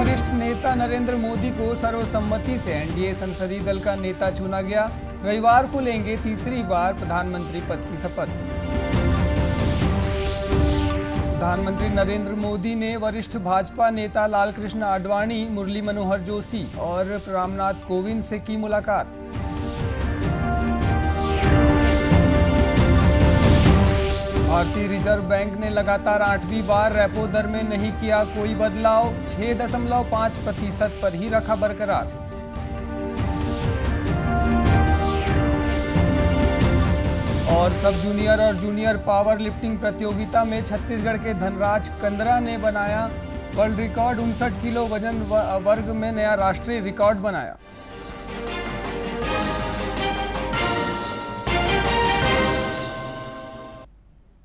वरिष्ठ नेता नरेंद्र मोदी को सर्वसम्मति से एनडीए संसदीय दल का नेता चुना गया रविवार को लेंगे तीसरी बार प्रधानमंत्री पद की शपथ प्रधानमंत्री नरेंद्र मोदी ने वरिष्ठ भाजपा नेता लालकृष्ण आडवाणी मुरली मनोहर जोशी और रामनाथ कोविंद से की मुलाकात भारतीय रिजर्व बैंक ने लगातार आठवीं बार रेपो दर में नहीं किया कोई बदलाव छह दशमलव प्रतिशत पर ही रखा बरकरार और सब जूनियर और जूनियर पावर लिफ्टिंग प्रतियोगिता में छत्तीसगढ़ के धनराज कंदरा ने बनाया वर्ल्ड रिकॉर्ड उनसठ किलो वजन वर्ग में नया राष्ट्रीय रिकॉर्ड बनाया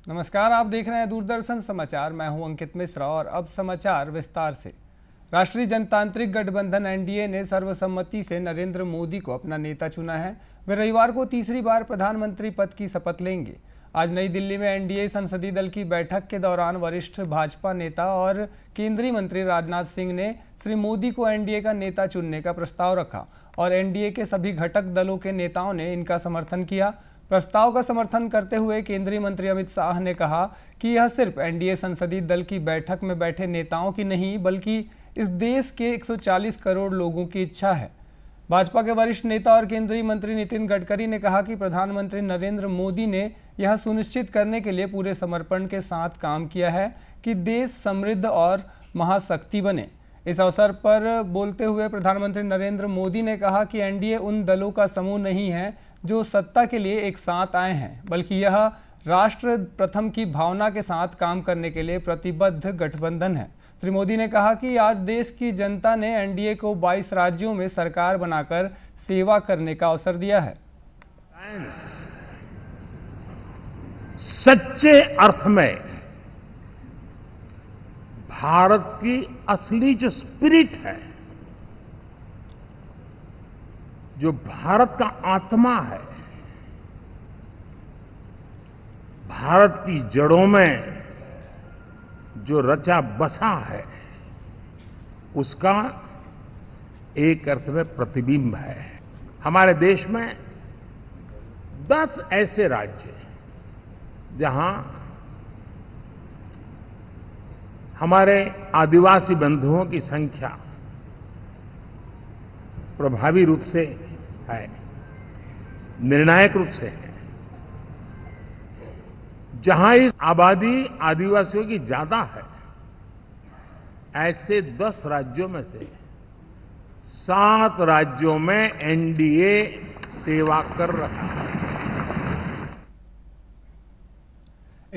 नमस्कार आप देख रहे हैं दूरदर्शन समाचार मैं हूं अंकित मिश्रा और अब समाचार विस्तार से राष्ट्रीय जनतांत्रिक गठबंधन एनडीए ने सर्वसम्मति से नरेंद्र मोदी को अपना नेता चुना है वे रविवार को तीसरी बार प्रधानमंत्री पद की शपथ लेंगे आज नई दिल्ली में एनडीए संसदीय दल की बैठक के दौरान वरिष्ठ भाजपा नेता और केंद्रीय मंत्री राजनाथ सिंह ने श्री मोदी को एनडीए का नेता चुनने का प्रस्ताव रखा और एनडीए के सभी घटक दलों के नेताओं ने इनका समर्थन किया प्रस्ताव का समर्थन करते हुए केंद्रीय मंत्री अमित शाह ने कहा कि यह सिर्फ एनडीए संसदीय दल की बैठक में बैठे नेताओं की नहीं बल्कि इस देश के 140 करोड़ लोगों की इच्छा है भाजपा के वरिष्ठ नेता और केंद्रीय मंत्री नितिन गडकरी ने कहा कि प्रधानमंत्री नरेंद्र मोदी ने यह सुनिश्चित करने के लिए पूरे समर्पण के साथ काम किया है कि देश समृद्ध और महाशक्ति बने इस अवसर पर बोलते हुए प्रधानमंत्री नरेंद्र मोदी ने कहा कि एनडीए उन दलों का समूह नहीं है जो सत्ता के लिए एक साथ आए हैं बल्कि यह राष्ट्र प्रथम की भावना के साथ काम करने के लिए प्रतिबद्ध गठबंधन है श्री मोदी ने कहा कि आज देश की जनता ने एनडीए को 22 राज्यों में सरकार बनाकर सेवा करने का अवसर दिया है सच्चे अर्थ में भारत की असली जो स्पिरिट है जो भारत का आत्मा है भारत की जड़ों में जो रचा बसा है उसका एक अर्थ में प्रतिबिंब है हमारे देश में दस ऐसे राज्य जहां हमारे आदिवासी बंधुओं की संख्या प्रभावी रूप से है निर्णायक रूप से है जहां इस आबादी आदिवासियों की ज्यादा है ऐसे दस राज्यों में से सात राज्यों में एनडीए सेवा कर रहा है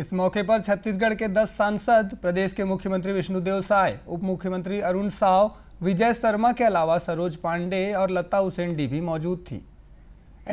इस मौके पर छत्तीसगढ़ के 10 सांसद प्रदेश के मुख्यमंत्री विष्णुदेव साय उप मुख्यमंत्री अरुण साव विजय शर्मा के अलावा सरोज पांडे और लता हुसैन डी भी मौजूद थी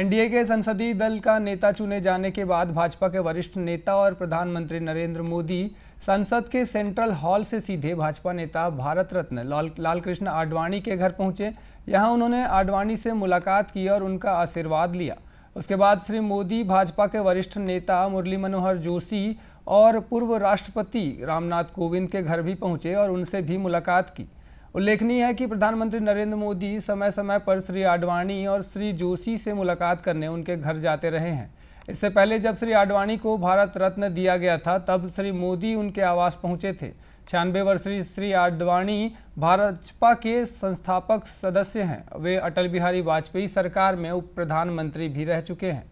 एनडीए के संसदीय दल का नेता चुने जाने के बाद भाजपा के वरिष्ठ नेता और प्रधानमंत्री नरेंद्र मोदी संसद के सेंट्रल हॉल से सीधे भाजपा नेता भारत रत्न लाल कृष्ण आडवाणी के घर पहुंचे यहां उन्होंने आडवाणी से मुलाकात की और उनका आशीर्वाद लिया उसके बाद श्री मोदी भाजपा के वरिष्ठ नेता मुरली मनोहर जोशी और पूर्व राष्ट्रपति रामनाथ कोविंद के घर भी पहुंचे और उनसे भी मुलाकात की उल्लेखनीय है कि प्रधानमंत्री नरेंद्र मोदी समय समय पर श्री आडवाणी और श्री जोशी से मुलाकात करने उनके घर जाते रहे हैं इससे पहले जब श्री आडवाणी को भारत रत्न दिया गया था तब श्री मोदी उनके आवास पहुंचे थे छियानवे वर्षीय श्री आडवाणी भाजपा के संस्थापक सदस्य हैं वे अटल बिहारी वाजपेयी सरकार में उप प्रधानमंत्री भी रह चुके हैं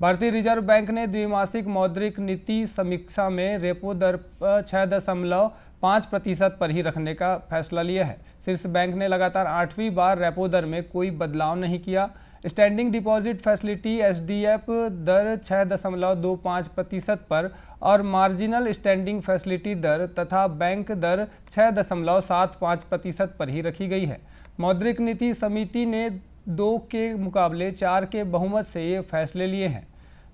भारतीय रिजर्व बैंक ने द्विमासिक मौद्रिक नीति समीक्षा में रेपो दर छः दशमलव पाँच प्रतिशत पर ही रखने का फैसला लिया है शीर्ष बैंक ने लगातार आठवीं बार रेपो दर में कोई बदलाव नहीं किया स्टैंडिंग डिपॉजिट फैसिलिटी एस दर छः दशमलव दो पाँच प्रतिशत पर और मार्जिनल स्टैंडिंग फैसिलिटी दर तथा बैंक दर छः दशमलव सात पाँच प्रतिशत पर ही रखी गई है मौद्रिक नीति समिति ने दो के मुकाबले चार के बहुमत से ये फैसले लिए हैं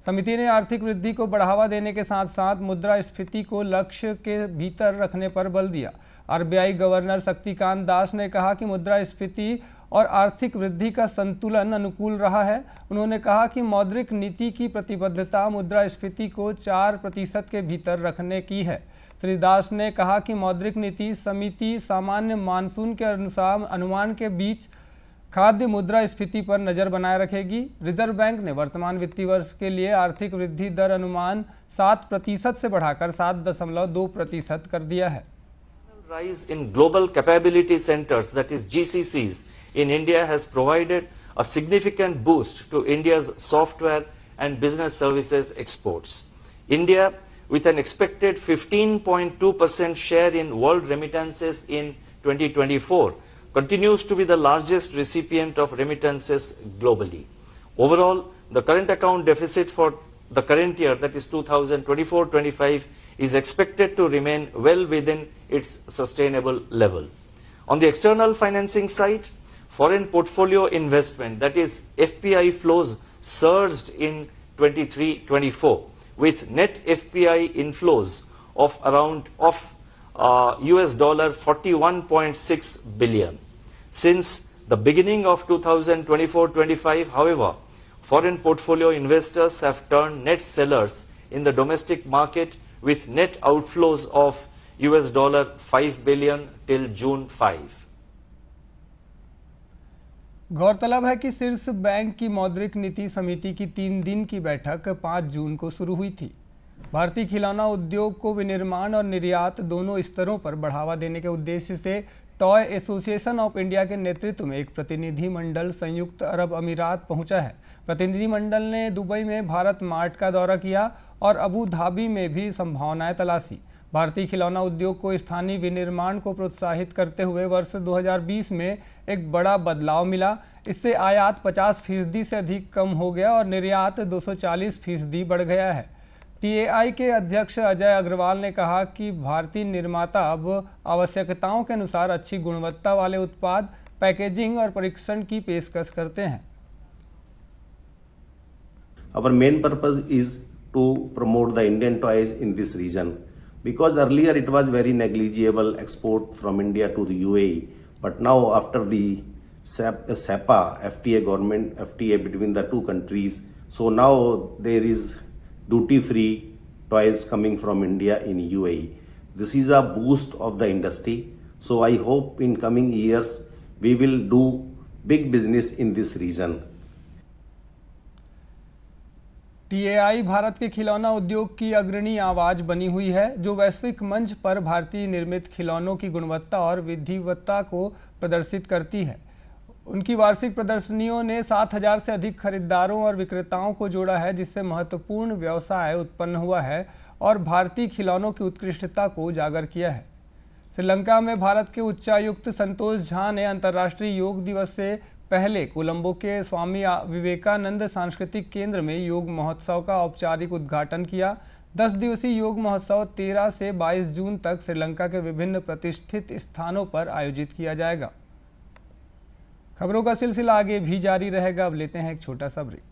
समिति ने आर्थिक वृद्धि को बढ़ावा देने के साथ साथ मुद्रा स्फीति को लक्ष्य के भीतर रखने पर बल दिया आरबीआई गवर्नर शक्तिकांत दास ने कहा कि मुद्रा स्फीति और आर्थिक वृद्धि का संतुलन अनुकूल रहा है उन्होंने कहा कि मौद्रिक नीति की प्रतिबद्धता मुद्रा स्फीति को चार प्रतिशत के भीतर रखने की है श्री दास ने कहा कि मौद्रिक नीति समिति सामान्य मानसून के अनुसार अनुमान के बीच खाद्य मुद्रा स्फीति पर नजर बनाए रखेगी रिजर्व बैंक ने वर्तमान वित्तीय वर्ष के लिए आर्थिक वृद्धि दर अनुमान सात प्रतिशत से बढ़ाकर सात दशमलव दो प्रतिशत कर दिया है rise in global capability centres that is GCC in India has provided a significant boost to India software and business services exports India with an expected fifteen share in world remittances in twenty continues to be the largest recipient of remittances globally. Overall, the current account deficit for the current year, that is 2024-25, is expected to remain well within its sustainable level. On the external financing side, foreign portfolio investment, that is FPI flows, surged in 23-24, with net FPI inflows of around of uh, US dollar 41.6 billion. Since the beginning of 2024-25, however, foreign portfolio investors have turned net sellers in the domestic market with net outflows of US dollar 5 billion till June 5. गौरतलब है कि शीर्ष bank की मौद्रिक नीति समिति की तीन दिन की बैठक 5 जून को शुरू हुई थी भारतीय खिलौना उद्योग को विनिर्माण और निर्यात दोनों स्तरों पर बढ़ावा देने के उद्देश्य से टॉय एसोसिएशन ऑफ इंडिया के नेतृत्व में एक प्रतिनिधि मंडल संयुक्त अरब अमीरात पहुंचा है प्रतिनिधि मंडल ने दुबई में भारत मार्ट का दौरा किया और अबू धाबी में भी संभावनाएं तलाशी भारतीय खिलौना उद्योग को स्थानीय विनिर्माण को प्रोत्साहित करते हुए वर्ष 2020 में एक बड़ा बदलाव मिला इससे आयात 50 फीसदी से अधिक कम हो गया और निर्यात 240 फीसदी बढ़ गया है टीएआई के अध्यक्ष अजय अग्रवाल ने कहा कि भारतीय निर्माता अब आवश्यकताओं के अनुसार अच्छी गुणवत्ता वाले उत्पाद पैकेजिंग और परीक्षण की पेशकश करते हैं our main purpose is to promote the Indian toys in this region because earlier it was very negligible export from India to UAE but now after the CEPA F T A government F T A between the two countries so now there is duty-free toys coming from India in UAE. This is a boost of the industry. So I hope in coming years we will do big business in this region. TAI Bharat के खिलौना उद्योग की अग्रणी आवाज बनी हुई है जो वैश्विक मंच पर भारतीय निर्मित खिलौनों की गुणवत्ता और विधिवत्ता को प्रदर्शित करती है उनकी वार्षिक प्रदर्शनियों ने 7000 से अधिक खरीदारों और विक्रेताओं को जोड़ा है जिससे महत्वपूर्ण व्यवसाय उत्पन्न हुआ है और भारतीय खिलौनों की उत्कृष्टता को उजागर किया है श्रीलंका में भारत के उच्चायुक्त संतोष झा ने अंतर्राष्ट्रीय योग दिवस से पहले कोलंबो के स्वामी विवेकानंद सांस्कृतिक केंद्र में योग महोत्सव का औपचारिक उद्घाटन किया दस दिवसीय योग महोत्सव तेरह से बाईस जून तक श्रीलंका के विभिन्न प्रतिष्ठित स्थानों पर आयोजित किया जाएगा खबरों का सिलसिला आगे भी जारी रहेगा अब लेते हैं एक छोटा सा ब्रेक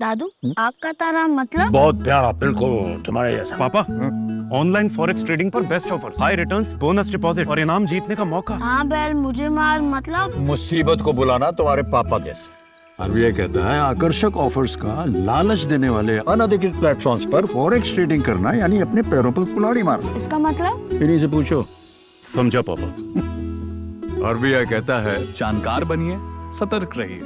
दादू हम्म? आपका तारा मतलब बहुत प्यारा बिल्कुल तुम्हारे जैसा पापा हाँ। ऑनलाइन फॉरेक्स ट्रेडिंग पर best offer high returns bonus deposit और इनाम जीतने का मौका हाँ बैल मुझे मार मतलब मुसीबत को बुलाना तुम्हारे पापा जैसे आरबीआई कहता है आकर्षक ऑफर्स का लालच देने वाले अनधिकृत प्लेटफॉर्म्स पर फॉरेक्स ट्रेडिंग करना यानी अपने पैरों पर कुल्हाड़ी मारना इसका मतलब इन्हीं से पूछो समझा पापा आरबीआई कहता है जानकार बनिए सतर्क रहिए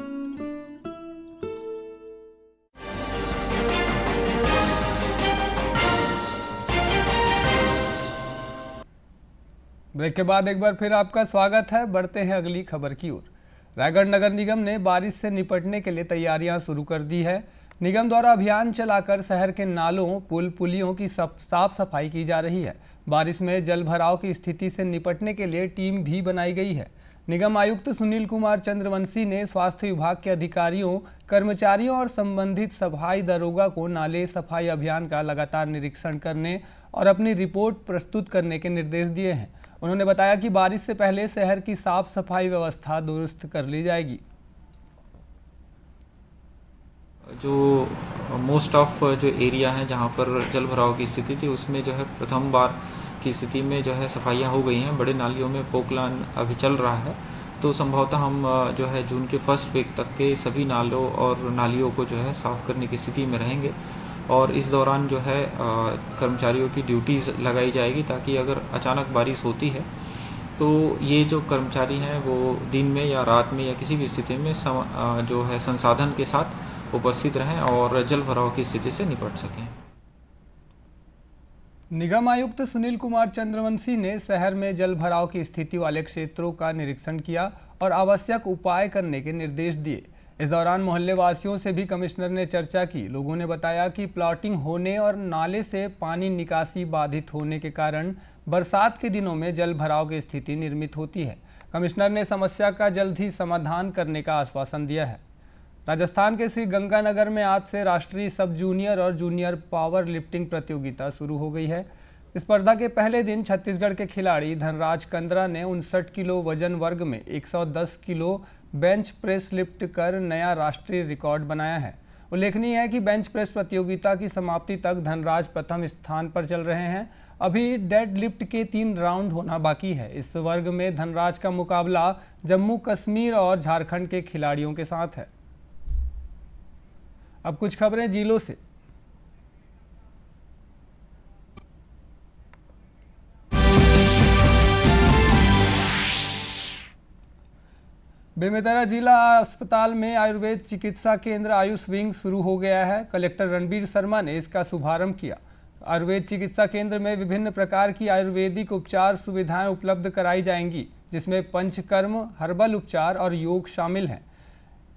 ब्रेक के बाद एक बार फिर आपका स्वागत है बढ़ते हैं अगली खबर की ओर रायगढ़ नगर निगम ने बारिश से निपटने के लिए तैयारियां शुरू कर दी है निगम द्वारा अभियान चलाकर शहर के नालों पुल पुलियों की साफ सफाई की जा रही है बारिश में जल भराव की स्थिति से निपटने के लिए टीम भी बनाई गई है निगम आयुक्त सुनील कुमार चंद्रवंशी ने स्वास्थ्य विभाग के अधिकारियों कर्मचारियों और संबंधित सफाई दरोगा को नाले सफाई अभियान का लगातार निरीक्षण करने और अपनी रिपोर्ट प्रस्तुत करने के निर्देश दिए हैं उन्होंने बताया कि बारिश से पहले शहर की साफ सफाई व्यवस्था दुरुस्त कर ली जाएगी जो मोस्ट ऑफ जो एरिया है जहां पर जल भराव की स्थिति थी उसमें जो है प्रथम बार की स्थिति में जो है सफाइयां हो गई हैं बड़े नालियों में पोकलान अभी चल रहा है तो संभवतः हम जो है जून के फर्स्ट वीक तक के सभी नालों और नालियों को जो है साफ़ करने की स्थिति में रहेंगे और इस दौरान जो है कर्मचारियों की ड्यूटीज़ लगाई जाएगी ताकि अगर अचानक बारिश होती है तो ये जो कर्मचारी हैं वो दिन में या रात में या किसी भी स्थिति में सम, जो है संसाधन के साथ उपस्थित रहें और जल भराव की स्थिति से निपट सकें निगम आयुक्त सुनील कुमार चंद्रवंशी ने शहर में जल भराव की स्थिति वाले क्षेत्रों का निरीक्षण किया और आवश्यक उपाय करने के निर्देश दिए इस दौरान मोहल्ले वासियों से भी कमिश्नर ने चर्चा की लोगों ने बताया कि प्लॉटिंग होने और नाले से पानी निकासी बाधित होने के कारण बरसात के दिनों में जल भराव की स्थिति निर्मित होती है कमिश्नर ने समस्या का जल्द ही समाधान करने का आश्वासन दिया है राजस्थान के श्री गंगानगर में आज से राष्ट्रीय सब जूनियर और जूनियर पावर लिफ्टिंग प्रतियोगिता शुरू हो गई है स्पर्धा के पहले दिन छत्तीसगढ़ के खिलाड़ी धनराज कंद्रा ने उनसठ किलो वजन वर्ग में 110 किलो बेंच प्रेस लिफ्ट कर नया राष्ट्रीय रिकॉर्ड बनाया है उल्लेखनीय है कि बेंच प्रेस प्रतियोगिता की समाप्ति तक धनराज प्रथम स्थान पर चल रहे हैं अभी डेड लिफ्ट के तीन राउंड होना बाकी है इस वर्ग में धनराज का मुकाबला जम्मू कश्मीर और झारखंड के खिलाड़ियों के साथ है अब कुछ खबरें जिलों से बेमेतरा जिला अस्पताल में आयुर्वेद चिकित्सा केंद्र आयुष विंग शुरू हो गया है कलेक्टर रणबीर शर्मा ने इसका शुभारंभ किया आयुर्वेद चिकित्सा केंद्र में विभिन्न प्रकार की आयुर्वेदिक उपचार सुविधाएं उपलब्ध कराई जाएंगी जिसमें पंचकर्म हर्बल उपचार और योग शामिल हैं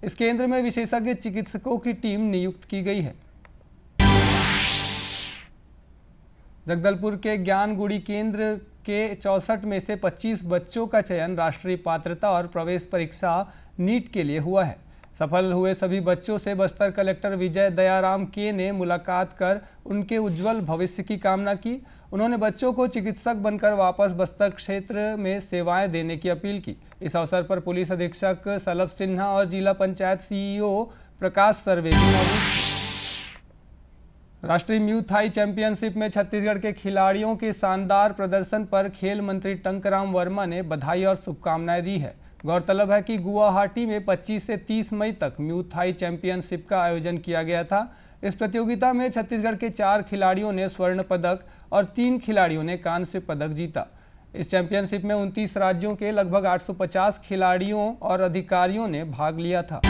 इस केंद्र में विशेषज्ञ चिकित्सकों की टीम नियुक्त की गई है जगदलपुर के ज्ञानगुड़ी केंद्र के चौंसठ में से 25 बच्चों का चयन राष्ट्रीय पात्रता और प्रवेश परीक्षा नीट के लिए हुआ है सफल हुए सभी बच्चों से बस्तर कलेक्टर विजय दयाराम के ने मुलाकात कर उनके उज्जवल भविष्य की कामना की उन्होंने बच्चों को चिकित्सक बनकर वापस बस्तर क्षेत्र में सेवाएं देने की अपील की इस अवसर पर पुलिस अधीक्षक सलभ सिन्हा और जिला पंचायत सीईओ प्रकाश सर्वे भी मौजूद राष्ट्रीय म्यू थाई चैंपियनशिप में छत्तीसगढ़ के खिलाड़ियों के शानदार प्रदर्शन पर खेल मंत्री टंकराम वर्मा ने बधाई और शुभकामनाएं दी है गौरतलब है कि गुवाहाटी में 25 से 30 मई तक म्यू थाई चैंपियनशिप का आयोजन किया गया था इस प्रतियोगिता में छत्तीसगढ़ के चार खिलाड़ियों ने स्वर्ण पदक और तीन खिलाड़ियों ने कांस्य पदक जीता इस चैंपियनशिप में उनतीस राज्यों के लगभग आठ खिलाड़ियों और अधिकारियों ने भाग लिया था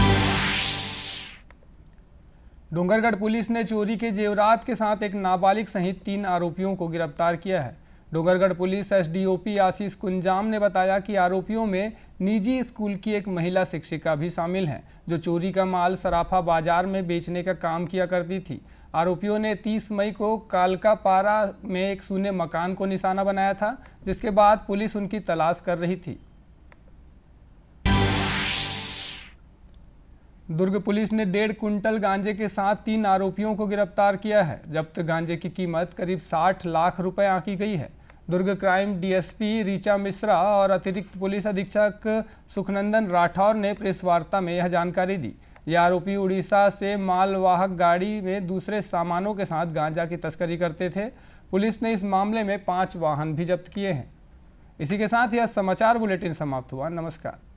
डोंगरगढ़ पुलिस ने चोरी के जेवरात के साथ एक नाबालिग सहित तीन आरोपियों को गिरफ्तार किया है डोंगरगढ़ पुलिस एसडीओपी आशीष कुंजाम ने बताया कि आरोपियों में निजी स्कूल की एक महिला शिक्षिका भी शामिल है जो चोरी का माल सराफा बाजार में बेचने का काम किया करती थी आरोपियों ने 30 मई को कालकापारा में एक सूने मकान को निशाना बनाया था जिसके बाद पुलिस उनकी तलाश कर रही थी दुर्ग पुलिस ने डेढ़ कुंटल गांजे के साथ तीन आरोपियों को गिरफ्तार किया है जब्त गांजे की कीमत करीब 60 लाख रुपए आंकी गई है दुर्ग क्राइम डीएसपी रीचा मिश्रा और अतिरिक्त पुलिस अधीक्षक सुखनंदन राठौर ने प्रेस वार्ता में यह जानकारी दी ये आरोपी उड़ीसा से मालवाहक गाड़ी में दूसरे सामानों के साथ गांजा की तस्करी करते थे पुलिस ने इस मामले में पाँच वाहन भी जब्त किए हैं इसी के साथ यह समाचार बुलेटिन समाप्त हुआ नमस्कार